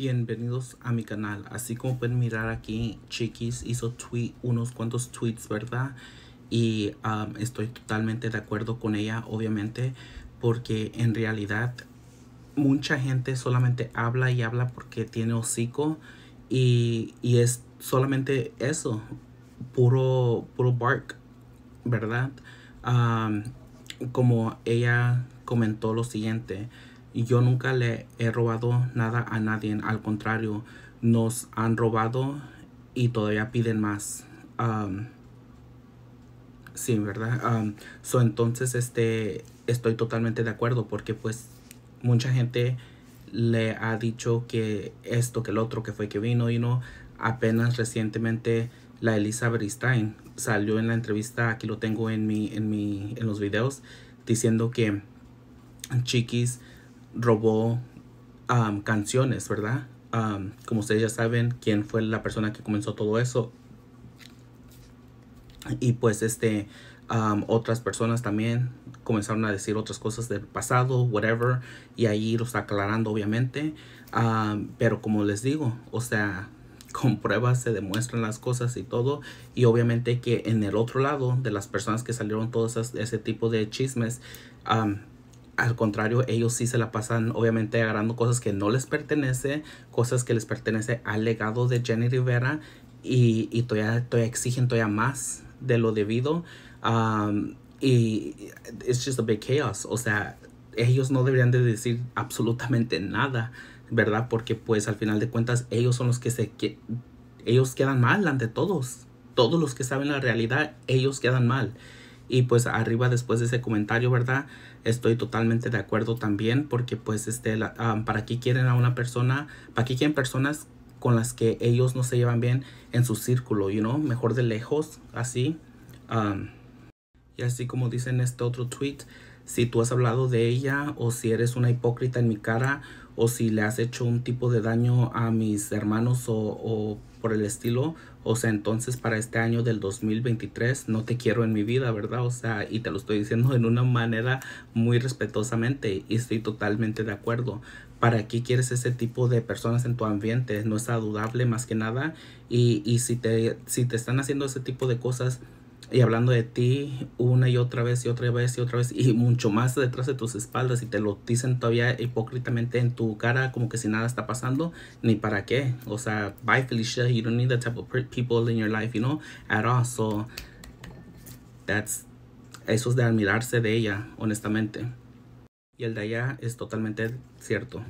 Bienvenidos a mi canal. Así como pueden mirar aquí, Chiquis hizo tweet, unos cuantos tweets, ¿verdad? Y um, estoy totalmente de acuerdo con ella, obviamente, porque en realidad mucha gente solamente habla y habla porque tiene hocico y, es solamente eso, puro, puro bark, ¿verdad? Um, como ella comentó lo siguiente yo nunca le he robado nada a nadie. Al contrario, nos han robado y todavía piden más. Um, sí, ¿verdad? Um, entonces este, estoy totalmente de acuerdo porque pues mucha gente le ha dicho que esto, que el otro, que fue que vino y no. Apenas recientemente la Elisa Stein salió en la entrevista, aquí lo tengo en, mi, en, mi, en los videos, diciendo que Chiquis robó canciones, ¿verdad? como ustedes ya saben, quién fue la persona que comenzó todo eso. Y pues este, otras personas también comenzaron a decir otras cosas del pasado, whatever, y ahí los aclarando obviamente. pero como les digo, o sea, con pruebas se demuestran las cosas y todo. Y obviamente que en el otro lado de las personas que salieron todos ese tipo de chismes, al contrario, ellos sí se la pasan obviamente agarrando cosas que no les pertenece, cosas que les pertenece al legado de Jenny Rivera y, todavía, exigen todavía más de lo debido. y it's just a big chaos. O sea, ellos no deberían de decir absolutamente nada, ¿verdad? Porque pues al final de cuentas ellos son los que se... ellos quedan mal ante todos. Todos los que saben la realidad, ellos quedan mal. Y pues arriba después de ese comentario, ¿verdad? Estoy totalmente de acuerdo también porque pues este, ah, para qué quieren a una persona, para qué quieren personas con las que ellos no se llevan bien en su círculo, you know, mejor de lejos, así. y así como dice en este otro tweet, si tú has hablado de ella o si eres una hipócrita en mi cara o si le has hecho un tipo de daño a mis hermanos o por el estilo, o sea, entonces para este año del 2023 no te quiero en mi vida, ¿verdad? O sea, y te lo estoy diciendo en una manera muy respetuosamente y estoy totalmente de acuerdo. ¿Para qué quieres ese tipo de personas en tu ambiente? No es saludable más que nada. Y, y si, te, si te están haciendo ese tipo de cosas, y hablando de ti una y otra vez y otra vez y otra vez y mucho más detrás de tus espaldas y te lo dicen todavía hipócritamente en tu cara como que si nada está pasando ni para qué o sea bye Felicia you don't need that type of people in your life you know at all so that's eso es de admirarse de ella honestamente y el de allá es totalmente cierto